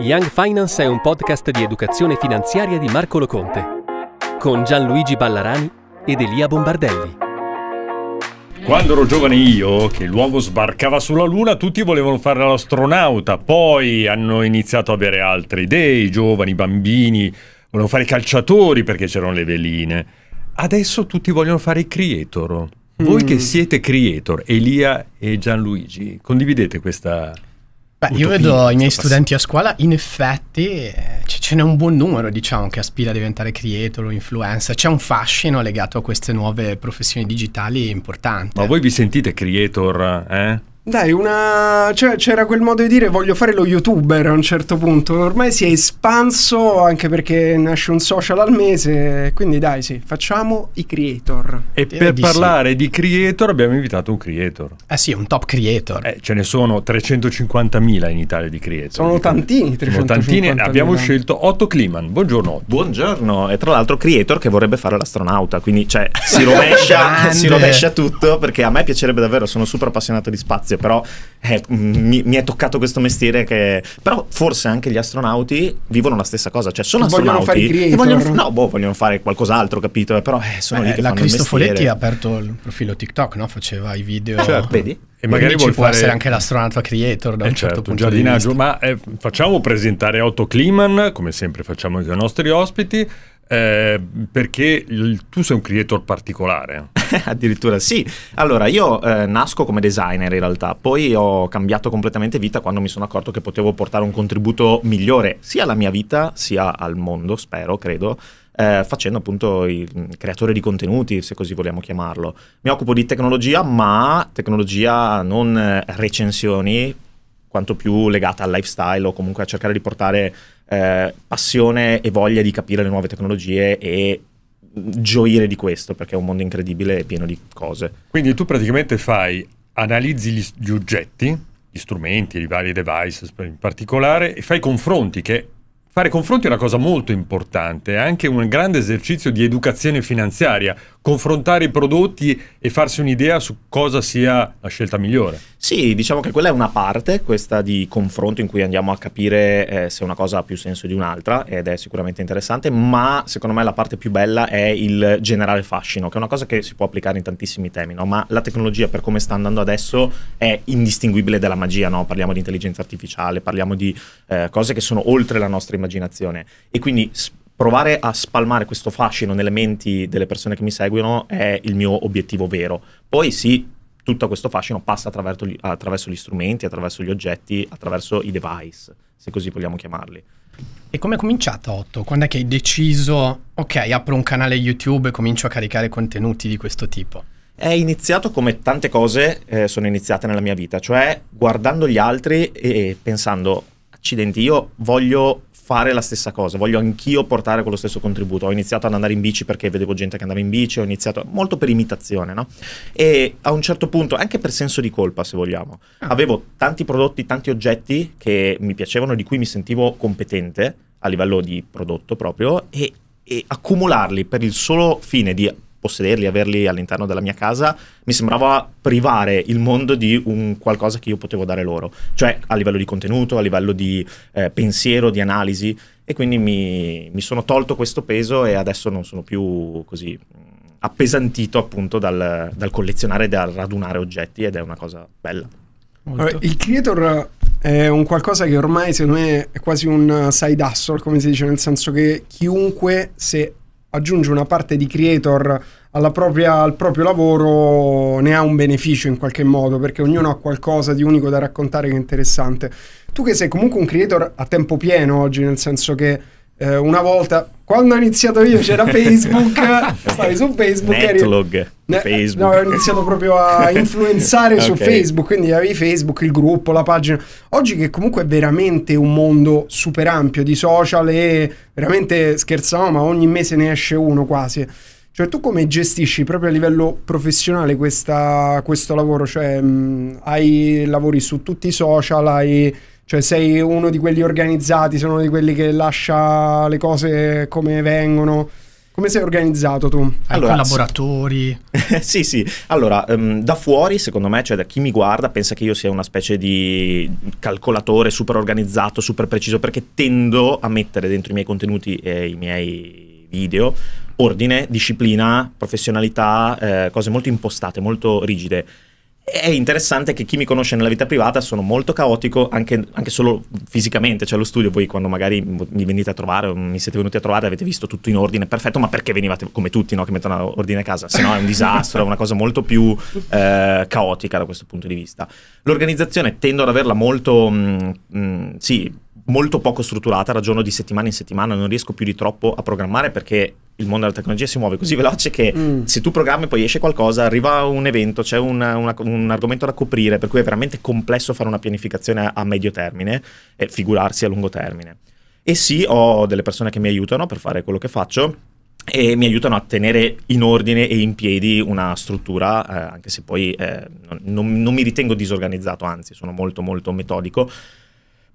Young Finance è un podcast di educazione finanziaria di Marco Loconte con Gianluigi Ballarani ed Elia Bombardelli. Quando ero giovane io, che l'uomo sbarcava sulla Luna, tutti volevano fare l'astronauta, poi hanno iniziato a avere altre idee, i giovani, i bambini, volevano fare i calciatori perché c'erano le veline. Adesso tutti vogliono fare i creator. Voi mm. che siete creator, Elia e Gianluigi, condividete questa Beh, io vedo i miei studenti a scuola, in effetti eh, ce n'è un buon numero, diciamo, che aspira a diventare creator o influencer. C'è un fascino legato a queste nuove professioni digitali importante. Ma eh. voi vi sentite creator, eh? Dai, una... cioè, c'era quel modo di dire voglio fare lo youtuber a un certo punto, ormai si è espanso anche perché nasce un social al mese, quindi dai sì, facciamo i creator. E Ti per parlare sì. di creator abbiamo invitato un creator. Eh sì, un top creator. Eh, ce ne sono 350.000 in Italia di creator. Sono tantini, 350.000. Sono tantini, abbiamo scelto Otto Kliman, buongiorno Otto. Buongiorno, e tra l'altro creator che vorrebbe fare l'astronauta, quindi cioè, si, rovescia, si rovescia tutto perché a me piacerebbe davvero, sono super appassionato di spazio giuste, però eh, mi, mi, è toccato questo mestiere che... Però forse anche gli astronauti vivono la stessa cosa, cioè sono che astronauti... fare il vogliono, no, boh, vogliono fare qualcos'altro, capito? Però eh, sono Beh, lì che la Cristofoletti ha aperto il profilo TikTok, no? Faceva i video... Certo. Vedi? E magari vuol fare... essere anche l'astronauta creator da eh un certo, certo punto giardinaggio, di vista. Ma eh, facciamo presentare Otto Kliman, come sempre facciamo anche ai nostri ospiti, eh, perché il, tu sei un creator particolare. Addirittura sì. Allora, io eh, nasco come designer in realtà, poi ho cambiato completamente vita quando mi sono accorto che potevo portare un contributo migliore sia alla mia vita sia al mondo, spero, credo. Eh, facendo appunto il mm, creatore di contenuti, se così vogliamo chiamarlo. Mi occupo di tecnologia, ma tecnologia non eh, recensioni, quanto più legata al lifestyle o comunque a cercare di portare eh, passione e voglia di capire le nuove tecnologie e gioire di questo perché è un mondo incredibile e pieno di cose. Quindi tu praticamente fai, analizzi gli, gli oggetti, gli strumenti, i vari device in particolare e fai confronti che Fare confronti è una cosa molto importante, è anche un grande esercizio di educazione finanziaria, confrontare i prodotti e farsi un'idea su cosa sia la scelta migliore. Sì, diciamo che quella è una parte, questa di confronto in cui andiamo a capire eh, se una cosa ha più senso di un'altra ed è sicuramente interessante, ma secondo me la parte più bella è il generale fascino, che è una cosa che si può applicare in tantissimi temi, no? ma la tecnologia per come sta andando adesso è indistinguibile dalla magia, no? parliamo di intelligenza artificiale, parliamo di eh, cose che sono oltre la nostra immaginazione e quindi provare a spalmare questo fascino nelle menti delle persone che mi seguono è il mio obiettivo vero. Poi sì, tutto questo fascino passa attraverso gli, attraverso gli, strumenti, attraverso gli oggetti, attraverso i device, se così vogliamo chiamarli. E come è cominciata Otto? Quando è che hai deciso, ok, apro un canale YouTube e comincio a caricare contenuti di questo tipo? È iniziato come tante cose eh, sono iniziate nella mia vita, cioè guardando gli altri e pensando, accidenti, io voglio fare la stessa cosa, voglio anch'io portare quello stesso contributo. Ho iniziato ad andare in bici perché vedevo gente che andava in bici, ho iniziato molto per imitazione, no? E a un certo punto, anche per senso di colpa, se vogliamo, ah. avevo tanti prodotti, tanti oggetti che mi piacevano, di cui mi sentivo competente a livello di prodotto proprio e, e accumularli per il solo fine di possederli, averli all'interno della mia casa, mi sembrava privare il mondo di un qualcosa che io potevo dare loro, cioè a livello di contenuto, a livello di eh, pensiero, di analisi e quindi mi, mi, sono tolto questo peso e adesso non sono più così mm, appesantito appunto dal, dal collezionare e dal radunare oggetti ed è una cosa bella. Molto. Il creator è un qualcosa che ormai secondo me è quasi un side hustle, come si dice, nel senso che chiunque se aggiunge una parte di creator propria, al proprio lavoro ne ha un beneficio in qualche modo perché ognuno ha qualcosa di unico da raccontare che è interessante. Tu che sei comunque un creator a tempo pieno oggi, nel senso che eh, una volta, quando ho iniziato io c'era Facebook, stavi su Facebook. Netlog, eri, ne, Facebook. No, ho iniziato proprio a influenzare okay. su Facebook, quindi avevi Facebook, il gruppo, la pagina. Oggi che comunque è veramente un mondo super ampio di social e veramente scherzavo, ma ogni mese ne esce uno quasi. Cioè, tu come gestisci proprio a livello professionale questa, questo lavoro? Cioè, mh, mm, hai lavori su tutti i social, hai cioè sei uno di quelli organizzati, sei uno di quelli che lascia le cose come vengono. Come sei organizzato tu? Hai allora, collaboratori? sì, sì. Allora, um, da fuori, secondo me, cioè da chi mi guarda, pensa che io sia una specie di calcolatore super organizzato, super preciso, perché tendo a mettere dentro i miei contenuti e i miei video ordine, disciplina, professionalità, eh, cose molto impostate, molto rigide è interessante che chi mi conosce nella vita privata sono molto caotico anche, anche solo fisicamente, cioè lo studio, voi quando magari mi venite a trovare o mm, mi siete venuti a trovare avete visto tutto in ordine, perfetto, ma perché venivate come tutti no? che mettono ordine a casa? Se no è un disastro, è una cosa molto più eh, caotica da questo punto di vista. L'organizzazione tendo ad averla molto, mh, mm, mh, mm, sì, molto poco strutturata, ragiono di settimana in settimana, non riesco più di troppo a programmare perché il mondo della tecnologia si muove così mm. veloce che mm. se tu programmi poi esce qualcosa, arriva un evento, c'è una, una, un argomento da coprire, per cui è veramente complesso fare una pianificazione a medio termine e figurarsi a lungo termine. E sì, ho delle persone che mi aiutano per fare quello che faccio e mi aiutano a tenere in ordine e in piedi una struttura, eh, anche se poi eh, non, non mi ritengo disorganizzato, anzi sono molto molto metodico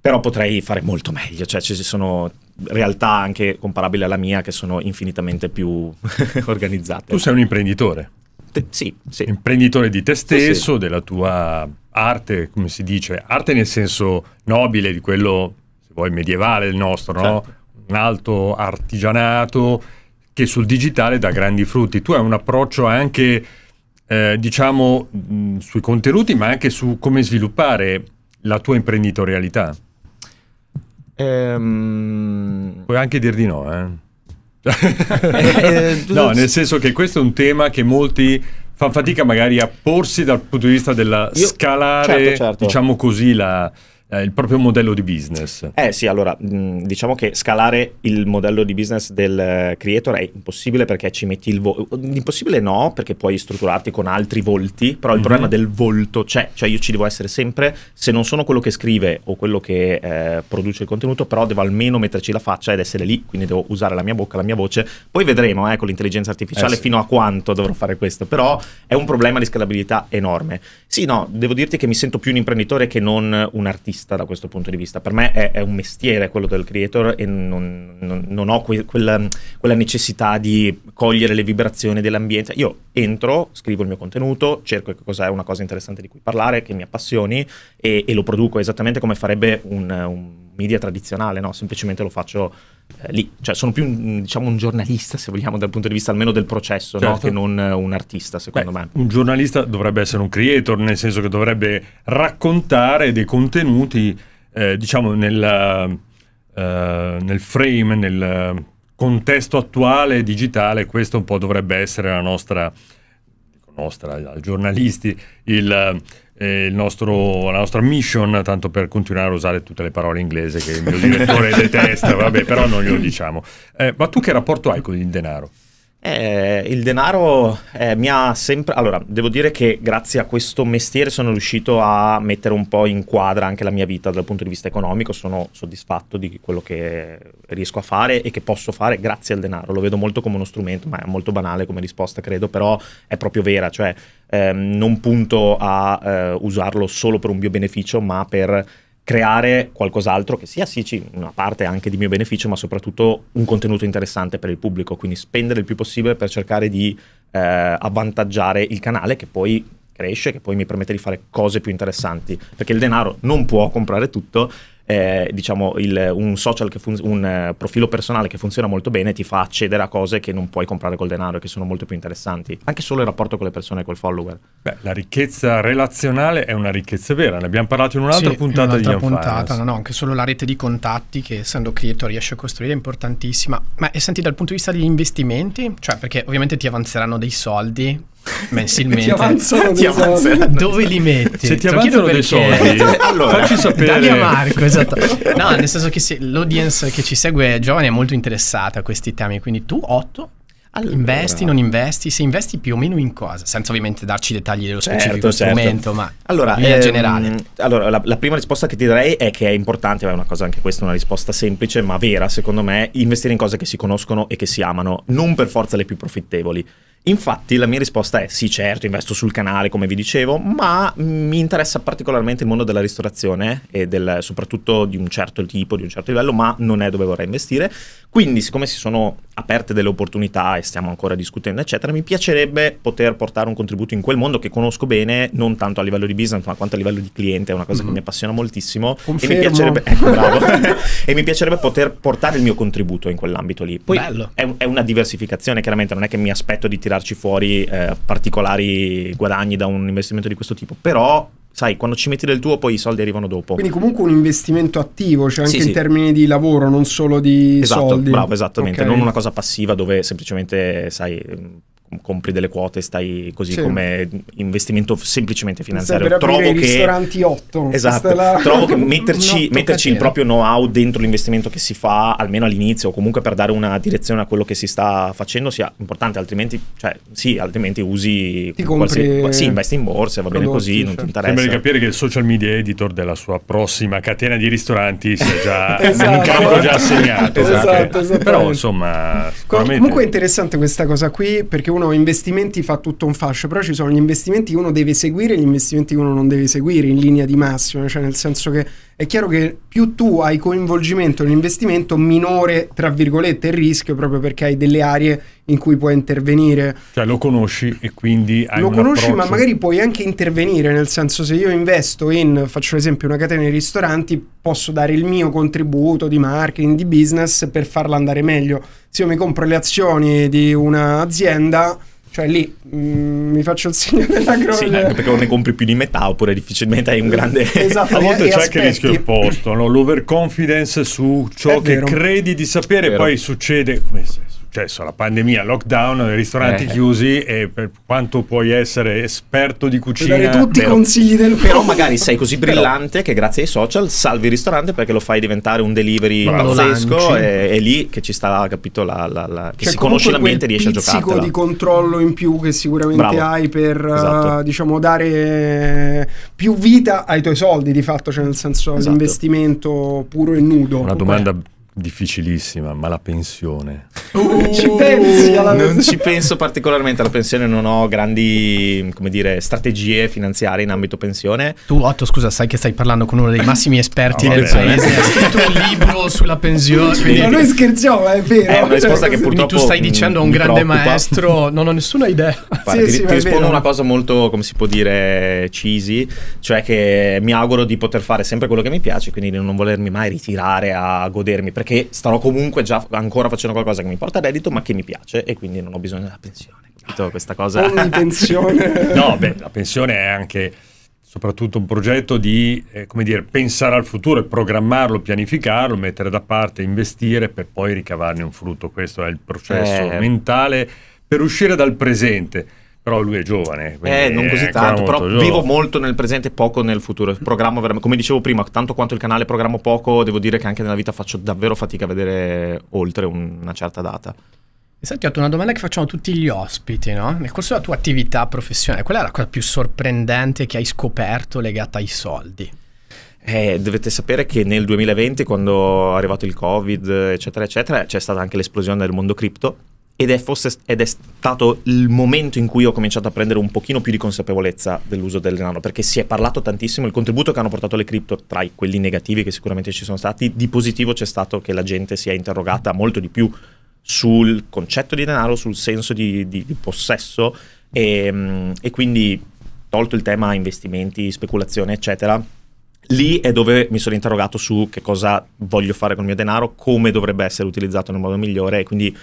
però potrei fare molto meglio, cioè ci sono realtà anche comparabili alla mia che sono infinitamente più organizzate. Tu sei un imprenditore. Te, sì, sì. Imprenditore di te stesso, sì, della tua arte, come si dice, arte nel senso nobile di quello, se vuoi, medievale il nostro, certo. no? Un alto artigianato che sul digitale dà grandi frutti. Tu hai un approccio anche, eh, diciamo, mh, mm, sui contenuti, ma anche su come sviluppare la tua imprenditorialità. Ehm... Puoi anche dir di no, eh? eh, eh no, nel senso che questo è un tema che molti fanno fatica magari a porsi dal punto di vista della Io... scalare, certo, certo. diciamo così, la, eh, il proprio modello di business. Eh sì, allora mh, diciamo che scalare il modello di business del creator è impossibile perché ci metti il volto. Impossibile no, perché puoi strutturarti con altri volti, però il mm-hmm. problema del volto c'è, cioè io ci devo essere sempre, se non sono quello che scrive o quello che eh, produce il contenuto, però devo almeno metterci la faccia ed essere lì, quindi devo usare la mia bocca, la mia voce. Poi vedremo eh, con l'intelligenza artificiale eh sì. fino a quanto dovrò fare questo, però è un problema di scalabilità enorme. Sì, no, devo dirti che mi sento più un imprenditore che non un artista artista da questo punto di vista. Per me è, è un mestiere quello del creator e non, non, non ho que quella, quella, necessità di cogliere le vibrazioni dell'ambiente. Io entro, scrivo il mio contenuto, cerco che cos'è una cosa interessante di cui parlare, che mi appassioni e, e lo produco esattamente come farebbe un, un media tradizionale, no? semplicemente lo faccio eh, lì, cioè sono più un, diciamo, un giornalista se vogliamo dal punto di vista almeno del processo certo. no? che non eh, un artista secondo Beh, me. Un giornalista dovrebbe essere un creator nel senso che dovrebbe raccontare dei contenuti eh, diciamo nel, uh, nel frame, nel contesto attuale digitale, questo un po' dovrebbe essere la nostra, nostra, giornalisti, il eh, il nostro, la nostra mission, tanto per continuare a usare tutte le parole inglese che il mio direttore detesta, vabbè, però non glielo diciamo. Eh, ma tu che rapporto hai con il denaro? Eh, il denaro eh, mi ha sempre... Allora, devo dire che grazie a questo mestiere sono riuscito a mettere un po' in quadra anche la mia vita dal punto di vista economico, sono soddisfatto di quello che riesco a fare e che posso fare grazie al denaro. Lo vedo molto come uno strumento, ma è molto banale come risposta, credo, però è proprio vera, cioè ehm, non punto a eh, usarlo solo per un mio beneficio, ma per creare qualcos'altro che sia sì una parte anche di mio beneficio, ma soprattutto un contenuto interessante per il pubblico, quindi spendere il più possibile per cercare di eh, avvantaggiare il canale che poi cresce, che poi mi permette di fare cose più interessanti, perché il denaro non può comprare tutto eh, diciamo il, un, fun- un eh, profilo personale che funziona molto bene ti fa accedere a cose che non puoi comprare col denaro e che sono molto più interessanti. Anche solo il rapporto con le persone e col follower. Beh, la ricchezza relazionale è una ricchezza vera, ne abbiamo parlato in un'altra sì, puntata in un'altra di puntata, no, no, anche solo la rete di contatti che essendo creator riesce a costruire è importantissima. Ma e senti dal punto di vista degli investimenti, cioè perché ovviamente ti avanzeranno dei soldi mensilmente ti avanzano, ti avanzano. dove li metti? Se ti cioè, avanzano dei soldi, allora, facci sapere. Dagli Marco, esatto. No, nel senso che l'audience che ci segue giovane è molto interessata a questi temi, quindi tu 8 allora. Investi, non investi? Se investi più o meno in cosa? Senza ovviamente darci dettagli dello certo, specifico certo, strumento, ma allora, in ehm, generale. Allora, la, la, prima risposta che ti darei è che è importante, è una cosa anche questa, una risposta semplice ma vera secondo me, investire in cose che si conoscono e che si amano, non per forza le più profittevoli. Infatti la mia risposta è sì, certo, investo sul canale come vi dicevo, ma mi interessa particolarmente il mondo della ristorazione e del, soprattutto di un certo tipo, di un certo livello, ma non è dove vorrei investire. Quindi siccome si sono aperte delle opportunità e stiamo ancora discutendo, eccetera, mi piacerebbe poter portare un contributo in quel mondo che conosco bene, non tanto a livello di business, ma quanto a livello di cliente, è una cosa mm-hmm. che mi appassiona moltissimo Confermo. e mi piacerebbe ecco, bravo. e mi piacerebbe poter portare il mio contributo in quell'ambito lì. Poi Bello. È, è una diversificazione, chiaramente non è che mi aspetto di tirare tirarci fuori eh, particolari guadagni da un investimento di questo tipo, però sai, quando ci metti del tuo, poi i soldi arrivano dopo. Quindi, comunque, un investimento attivo, cioè anche sì, sì. in termini di lavoro, non solo di esatto, soldi. Bravo, esattamente. Okay. Non una cosa passiva dove semplicemente, sai, compri delle quote e stai così sì. come investimento semplicemente finanziario. Trovo che, ristoranti 8, esatto, la... trovo che metterci, metterci il proprio know-how dentro l'investimento che si fa, almeno all'inizio, o comunque per dare una direzione a quello che si sta facendo, sia importante, altrimenti, cioè, sì, altrimenti usi ti qualsiasi, sì, investi in borsa, va bene così, cioè. non ti certo. interessa. Sembra di capire che il social media editor della sua prossima catena di ristoranti sia già esatto. un campo già assegnato. esatto, esatto. Però insomma, sicuramente... comunque è interessante questa cosa qui perché uno uno investimenti fa tutto un fascio, però ci sono gli investimenti che uno deve seguire e gli investimenti che uno non deve seguire in linea di massima, cioè nel senso che è chiaro che più tu hai coinvolgimento nell'investimento, minore, tra virgolette, il rischio proprio perché hai delle aree in cui puoi intervenire. Cioè lo conosci e quindi hai Lo conosci approccio... ma magari puoi anche intervenire, nel senso se io investo in, faccio l'esempio, una catena di ristoranti, posso dare il mio contributo di marketing, di business per farla andare meglio. Se io mi compro le azioni di un'azienda cioè lì mh, mm, mi faccio il segno della croce. Sì, eh, anche perché o ne compri più di metà oppure difficilmente hai un grande... Esatto, a volte c'è aspetti. anche il rischio opposto, no? l'overconfidence su ciò È che vero. credi di sapere, e poi succede come se successo cioè, la pandemia, lockdown, ristoranti eh. chiusi e per quanto puoi essere esperto di cucina... Per dare tutti i consigli del mondo. Però magari sei così brillante però. che grazie ai social salvi il ristorante perché lo fai diventare un delivery Bravo. pazzesco e, è lì che ci sta, capito, la, la, la che cioè, si conosce l'ambiente e riesce a giocare. Un di controllo in più che sicuramente Bravo. hai per eh, esatto. diciamo dare eh, più vita ai tuoi soldi di fatto, cioè nel senso esatto. l'investimento puro e nudo. Una domanda difficilissima, ma la pensione. Uh, ci pensi alla Non ci penso particolarmente alla pensione, non ho grandi, come dire, strategie finanziarie in ambito pensione. Tu Otto, scusa, sai che stai parlando con uno dei massimi esperti no, ah, del paese, Hai scritto un libro sulla pensione. Sì. Quindi... Ma noi scherziamo, è vero. È una risposta che purtroppo Quindi tu stai dicendo a un grande preoccupa. maestro, non ho nessuna idea. Guarda, sì, ti, sì, ti rispondo a una cosa molto, come si può dire, cheesy, cioè che mi auguro di poter fare sempre quello che mi piace, quindi di non volermi mai ritirare a godermi perché perché starò comunque già ancora facendo qualcosa che mi porta reddito, ma che mi piace e quindi non ho bisogno della pensione. Capito questa cosa? Ogni pensione. no, beh, la pensione è anche soprattutto un progetto di eh, dire, pensare al futuro, programmarlo, pianificarlo, mettere da parte, investire per poi ricavarne un frutto. Questo è il processo eh. mentale per uscire dal presente però lui è giovane. Eh, non così tanto, però molto vivo molto nel presente poco nel futuro. Programmo veramente, come dicevo prima, tanto quanto il canale programmo poco, devo dire che anche nella vita faccio davvero fatica a vedere oltre una certa data. senti, ho una domanda che facciamo a tutti gli ospiti, no? Nel corso della tua attività professionale, qual è la cosa più sorprendente che hai scoperto legata ai soldi? Eh, dovete sapere che nel 2020, quando è arrivato il Covid, eccetera, eccetera, c'è stata anche l'esplosione del mondo cripto ed è, fosse, ed è, stato il momento in cui ho cominciato a prendere un pochino più di consapevolezza dell'uso del denaro, perché si è parlato tantissimo, il contributo che hanno portato le cripto, tra i, quelli negativi che sicuramente ci sono stati, di positivo c'è stato che la gente si è interrogata molto di più sul concetto di denaro, sul senso di, di, di possesso e, ehm, e quindi tolto il tema investimenti, speculazione, eccetera, lì è dove mi sono interrogato su che cosa voglio fare con il mio denaro, come dovrebbe essere utilizzato nel modo migliore e quindi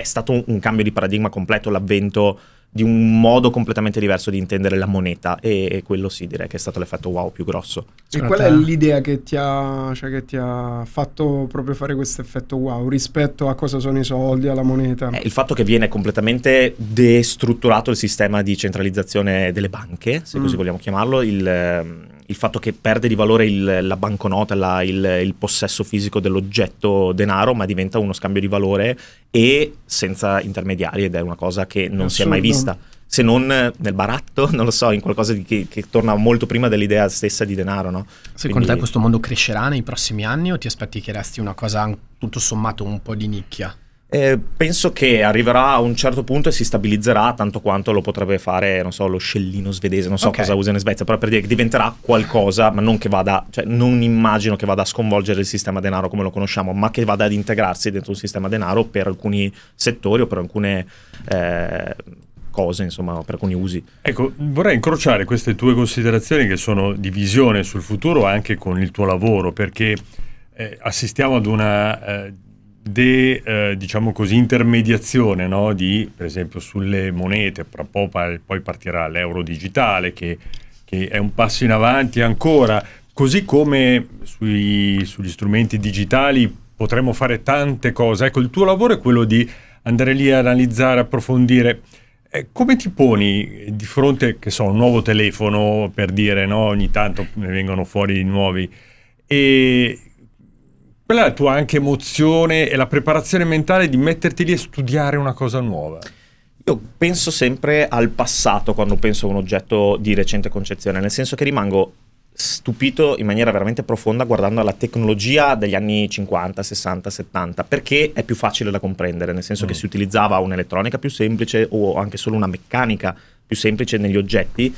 è stato un, cambio di paradigma completo, l'avvento di un modo completamente diverso di intendere la moneta e, e, quello sì direi che è stato l'effetto wow più grosso. E qual è l'idea che ti, ha, cioè, che ti ha fatto proprio fare questo effetto wow rispetto a cosa sono i soldi, alla moneta? Eh, il fatto che viene completamente destrutturato il sistema di centralizzazione delle banche, se mm. così vogliamo chiamarlo, il ehm, il fatto che perde di valore il, la banconota, la, il, il, possesso fisico dell'oggetto denaro, ma diventa uno scambio di valore e senza intermediari ed è una cosa che non Assurdo. si è mai vista. Se non nel baratto, non lo so, in qualcosa che, che, torna molto prima dell'idea stessa di denaro. No? Secondo Quindi... te questo mondo crescerà nei prossimi anni o ti aspetti che resti una cosa tutto sommato un po' di nicchia? Eh, penso che arriverà a un certo punto e si stabilizzerà tanto quanto lo potrebbe fare, non so, lo scellino svedese, non so okay. cosa usa in Svezia, però per dire che diventerà qualcosa, ma non che vada, cioè non immagino che vada a sconvolgere il sistema denaro come lo conosciamo, ma che vada ad integrarsi dentro un sistema denaro per alcuni settori o per alcune... Eh, cose, insomma, per alcuni usi. Ecco, vorrei incrociare queste tue considerazioni che sono di visione sul futuro anche con il tuo lavoro, perché eh, assistiamo ad una eh, de, eh, diciamo così, intermediazione no? di, per esempio, sulle monete, poi partirà l'euro digitale che, che, è un passo in avanti ancora, così come sui, sugli strumenti digitali potremmo fare tante cose. Ecco, il tuo lavoro è quello di andare lì a analizzare, approfondire. Eh, come ti poni di fronte, che so, un nuovo telefono, per dire, no? ogni tanto ne vengono fuori di nuovi, e quella è la tua anche emozione e la preparazione mentale di metterti lì e studiare una cosa nuova. Io penso sempre al passato quando penso a un oggetto di recente concezione, nel senso che rimango stupito in maniera veramente profonda guardando alla tecnologia degli anni 50, 60, 70, perché è più facile da comprendere, nel senso mm. che si utilizzava un'elettronica più semplice o anche solo una meccanica più semplice negli oggetti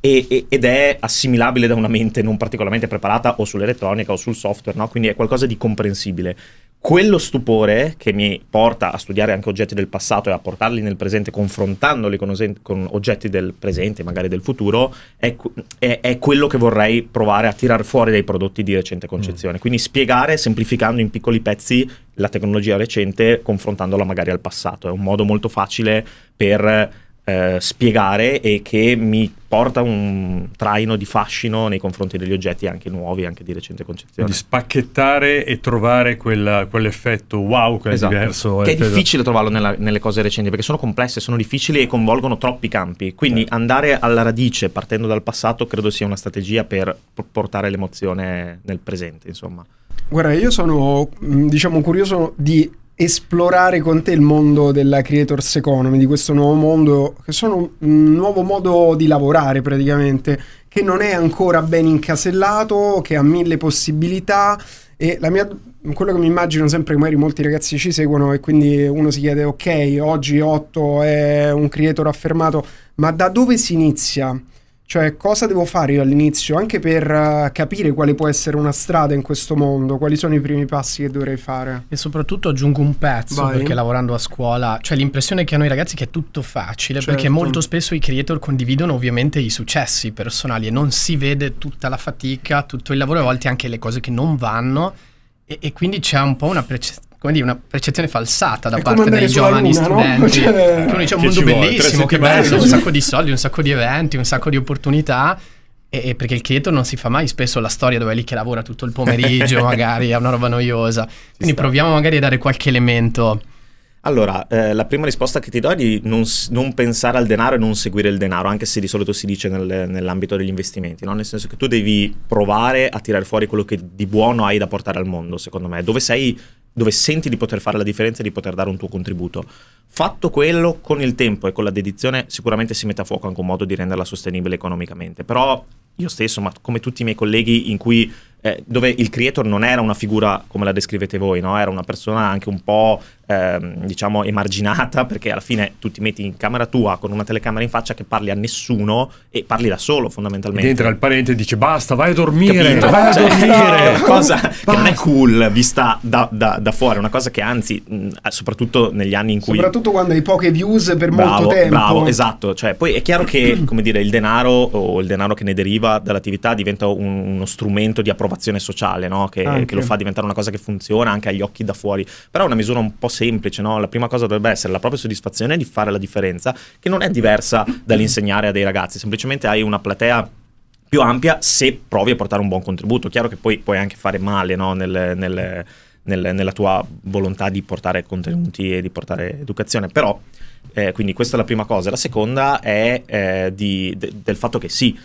e, e, ed è assimilabile da una mente non particolarmente preparata o sull'elettronica o sul software, no? quindi è qualcosa di comprensibile. Quello stupore che mi porta a studiare anche oggetti del passato e a portarli nel presente confrontandoli con, con oggetti del presente, magari del futuro, è, è, è, quello che vorrei provare a tirar fuori dai prodotti di recente concezione. Mm. Quindi spiegare, semplificando in piccoli pezzi, la tecnologia recente confrontandola magari al passato. È un modo molto facile per eh, spiegare e che mi porta un traino di fascino nei confronti degli oggetti anche nuovi, anche di recente concezione. Di spacchettare e trovare quella, quell'effetto wow, che esatto. è diverso. Che è difficile trovarlo nella, nelle cose recenti perché sono complesse, sono difficili e coinvolgono troppi campi. Quindi certo. andare alla radice partendo dal passato credo sia una strategia per portare l'emozione nel presente, insomma. Guarda, io sono mm, diciamo curioso di esplorare con te il mondo della creators economy, di questo nuovo mondo, che sono un nuovo modo di lavorare praticamente, che non è ancora ben incasellato, che ha mille possibilità e la mia, quello che mi immagino sempre che magari molti ragazzi ci seguono e quindi uno si chiede ok, oggi 8 è un creator affermato, ma da dove si inizia? Cioè, cosa devo fare io all'inizio, anche per uh, capire quale può essere una strada in questo mondo, quali sono i primi passi che dovrei fare? E soprattutto aggiungo un pezzo, Vai. perché lavorando a scuola, cioè l'impressione che hanno i ragazzi che è tutto facile, certo. perché molto spesso i creator condividono ovviamente i successi personali e non si vede tutta la fatica, tutto il lavoro, a volte anche le cose che non vanno, e, e quindi c'è un po' una percezione come dire, una percezione falsata da parte dei giovani luna, studenti. No? Cioè... uno dice oh, un mondo bellissimo, che bello, un sacco di soldi, un sacco di eventi, un sacco di opportunità. E, e perché il chieto non si fa mai spesso la storia dove è lì che lavora tutto il pomeriggio, magari è una roba noiosa. Quindi proviamo magari a dare qualche elemento. Allora, eh, la prima risposta che ti do è di non, non, pensare al denaro e non seguire il denaro, anche se di solito si dice nel, nell'ambito degli investimenti, no? nel senso che tu devi provare a tirare fuori quello che di buono hai da portare al mondo, secondo me. Dove sei dove senti di poter fare la differenza e di poter dare un tuo contributo. Fatto quello con il tempo e con la dedizione sicuramente si mette a fuoco anche un modo di renderla sostenibile economicamente, però io stesso, ma come tutti i miei colleghi in cui eh, dove il creator non era una figura come la descrivete voi, no? era una persona anche un po' ehm, diciamo emarginata perché alla fine tu ti metti in camera tua con una telecamera in faccia che parli a nessuno e parli da solo fondamentalmente. Ed entra il parente e dice basta vai a dormire, Capito? vai a cioè, dormire. cosa che non è cool vista da, da, da fuori, una cosa che anzi mh, eh, soprattutto negli anni in cui... Soprattutto quando hai poche views per bravo, molto tempo. Bravo, esatto, cioè, poi è chiaro che come dire, il denaro o il denaro che ne deriva dall'attività diventa un, uno strumento di approfondimento approvazione sociale, no? che, che, lo fa diventare una cosa che funziona anche agli occhi da fuori. Però è una misura un po' semplice, no? la prima cosa dovrebbe essere la propria soddisfazione di fare la differenza, che non è diversa dall'insegnare a dei ragazzi, semplicemente hai una platea più ampia se provi a portare un buon contributo. Chiaro che poi puoi anche fare male no? nel, nel, nel, nella tua volontà di portare contenuti e di portare educazione, però eh, quindi questa è la prima cosa. La seconda è eh, di, de, del fatto che sì,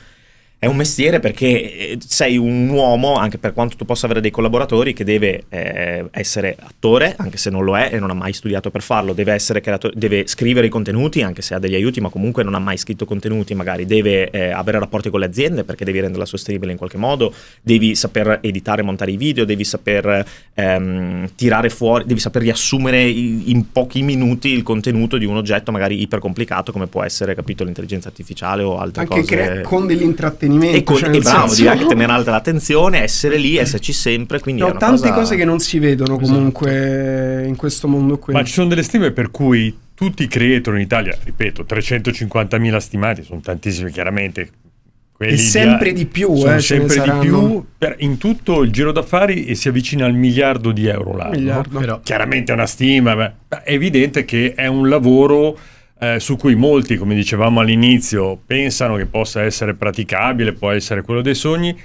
è un mestiere perché eh, sei un uomo, anche per quanto tu possa avere dei collaboratori, che deve eh, essere attore, anche se non lo è e non ha mai studiato per farlo, deve, creatore, deve scrivere i contenuti, anche se ha degli aiuti, ma comunque non ha mai scritto contenuti, magari deve eh, avere rapporti con le aziende perché devi renderla sostenibile in qualche modo, devi saper editare, e montare i video, devi saper ehm, tirare fuori, devi saper riassumere in pochi minuti il contenuto di un oggetto magari iper complicato come può essere, capito, l'intelligenza artificiale o altre anche cose. Anche con dell'intrattenimento intrattenimento. E, con, cioè e bravo, senso... devi anche tenere alta l'attenzione, essere lì, esserci sempre. Quindi no, tante cosa... cose che non si vedono esatto. comunque esatto. in questo mondo qui. Ma ci sono delle stime per cui tutti i creator in Italia, ripeto, 350.000 stimati, sono tantissimi chiaramente. e sempre di, di più, eh, sempre di più per, in tutto il giro d'affari e si avvicina al miliardo di euro l'anno. Miliardo. Però. Chiaramente è una stima, ma è evidente che è un lavoro eh, su cui molti, come dicevamo all'inizio, pensano che possa essere praticabile, può essere quello dei sogni,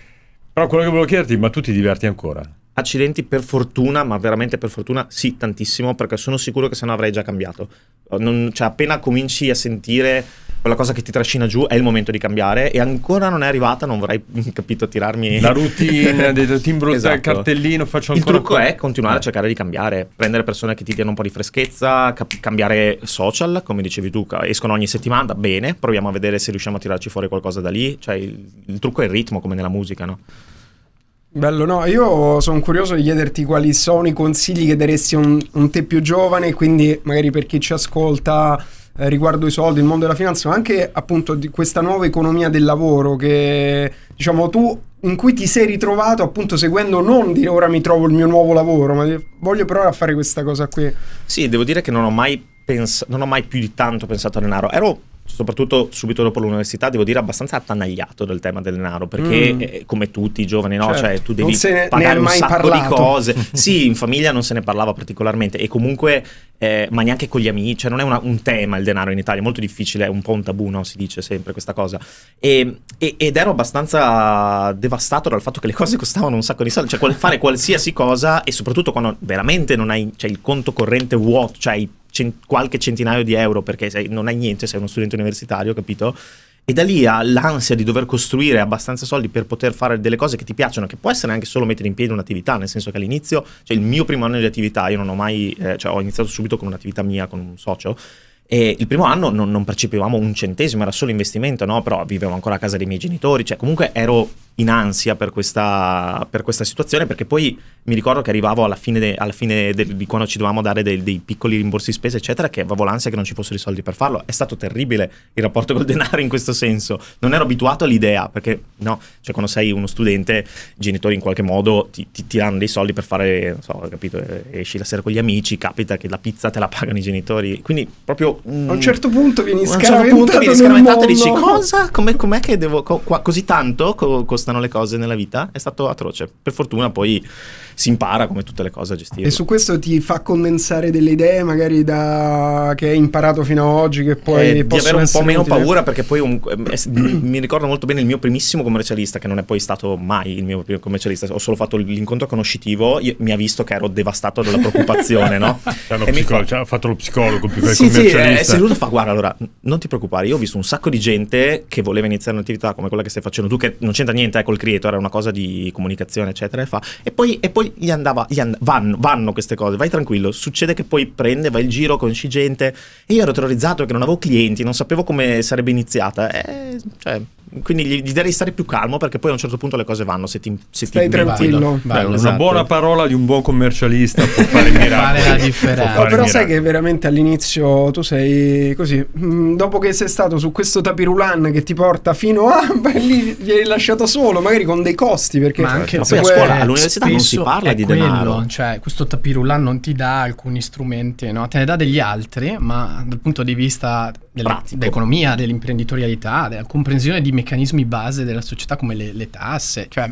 però quello che volevo chiederti, ma tu ti diverti ancora? Accidenti per fortuna, ma veramente per fortuna sì, tantissimo, perché sono sicuro che se no avrei già cambiato. Non, cioè, appena cominci a sentire quella cosa che ti trascina giù, è il momento di cambiare e ancora non è arrivata, non vorrei capito tirarmi la routine, dei routine brutte esatto. cartellino, faccio ancora Il trucco qua. è continuare eh. a cercare di cambiare, prendere persone che ti diano un po' di freschezza, cambiare social, come dicevi tu, escono ogni settimana, bene, proviamo a vedere se riusciamo a tirarci fuori qualcosa da lì, cioè il, il trucco è il ritmo come nella musica, no? Bello, no, io sono curioso di chiederti quali sono i consigli che daresti a un, un te più giovane, quindi magari per chi ci ascolta eh, riguardo i soldi, il mondo della finanza, ma anche appunto di questa nuova economia del lavoro che diciamo tu in cui ti sei ritrovato appunto seguendo non dire ora mi trovo il mio nuovo lavoro, ma voglio provare a fare questa cosa qui. Sì, devo dire che non ho mai, pensato, non ho mai più di tanto pensato a denaro. Ero soprattutto subito dopo l'università, devo dire abbastanza attanagliato del tema del denaro, perché mm. eh, come tutti i giovani, no? Certo. Cioè, tu devi pagare un sacco parlato. di cose. sì, in famiglia non se ne parlava particolarmente e comunque, eh, ma neanche con gli amici, cioè non è una, un tema il denaro in Italia, è molto difficile, è un po' un tabù, no? Si dice sempre questa cosa. E, e, ed ero abbastanza devastato dal fatto che le cose costavano un sacco di soldi, cioè fare qualsiasi cosa e soprattutto quando veramente non hai cioè, il conto corrente vuoto, cioè hai cent- qualche centinaio di euro perché sei, non hai niente, sei uno studente universitario, capito? E da lì all'ansia di dover costruire abbastanza soldi per poter fare delle cose che ti piacciono, che può essere anche solo mettere in piedi un'attività, nel senso che all'inizio, cioè il mio primo anno di attività, io non ho mai, eh, cioè ho iniziato subito con un'attività mia, con un socio, e il primo anno non, non percepivamo un centesimo, era solo investimento, no? però vivevo ancora a casa dei miei genitori, cioè comunque ero in ansia per questa, per questa situazione perché poi mi ricordo che arrivavo alla fine, de, alla fine de, di quando ci dovevamo dare dei, dei piccoli rimborsi spese eccetera che avevo l'ansia che non ci fossero i soldi per farlo, è stato terribile il rapporto col denaro in questo senso, non ero abituato all'idea perché no, cioè quando sei uno studente i genitori in qualche modo ti, ti, ti danno dei soldi per fare, non so, capito, esci la sera con gli amici, capita che la pizza te la pagano i genitori, quindi proprio boh, a un certo punto vieni certo scaraventato. certo punto vieni e dici cosa? Com'è, com'è che devo. Co- qua, così tanto co- costano le cose nella vita? È stato atroce. Per fortuna poi si impara come tutte le cose a gestire. E su questo ti fa condensare delle idee, magari da... che hai imparato fino ad oggi, che poi. Eh, di avere un po' meno utile. Eh. paura, perché poi un, eh, mi ricordo molto bene il mio primissimo commercialista, che non è poi stato mai il mio primo commercialista. Ho solo fatto l'incontro conoscitivo, io, mi ha visto che ero devastato dalla preoccupazione, no? Cioè, ha fatto lo psicologo più che sì, il commercialista. Sì, eh, seduto fa guarda allora non ti preoccupare io ho visto un sacco di gente che voleva iniziare un'attività come quella che stai facendo tu che non c'entra niente eh, col creator era una cosa di comunicazione eccetera e fa e poi, e poi gli andava gli and vanno, vanno, queste cose vai tranquillo succede che poi prende vai il giro conosci gente e io ero terrorizzato perché non avevo clienti non sapevo come sarebbe iniziata eh, cioè quindi gli, gli darei stare più calmo perché poi a un certo punto le cose vanno se ti, se stai ti tranquillo Beh, esatto. una buona parola di un buon commercialista può fare fare la differenza però sai che veramente all'inizio tu sei così mm, dopo che sei stato su questo tapirulan che ti porta fino a lì lì hai lasciato solo magari con dei costi perché ma anche ma poi a scuola è, all'università non si parla di quello, denaro cioè questo tapirulan non ti dà alcuni strumenti no? te ne dà degli altri ma dal punto di vista del, dell'economia, dell'imprenditorialità, della comprensione di meccanismi base della società come le, le tasse. Cioè,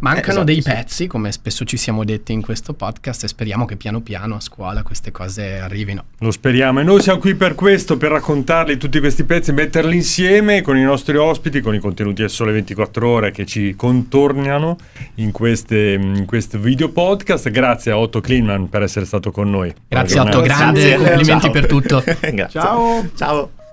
mancano eh, esatto, dei sì. pezzi, come spesso ci siamo detti in questo podcast, e speriamo che piano piano a scuola queste cose arrivino. Lo speriamo. E noi siamo qui per questo, per raccontarli tutti questi pezzi, metterli insieme con i nostri ospiti, con i contenuti del Sole 24 Ore che ci contornano in, queste, in questo video podcast. Grazie a Otto Klinman per essere stato con noi. Grazie Otto, grande, complimenti Ciao. per tutto. Ciao. Ciao.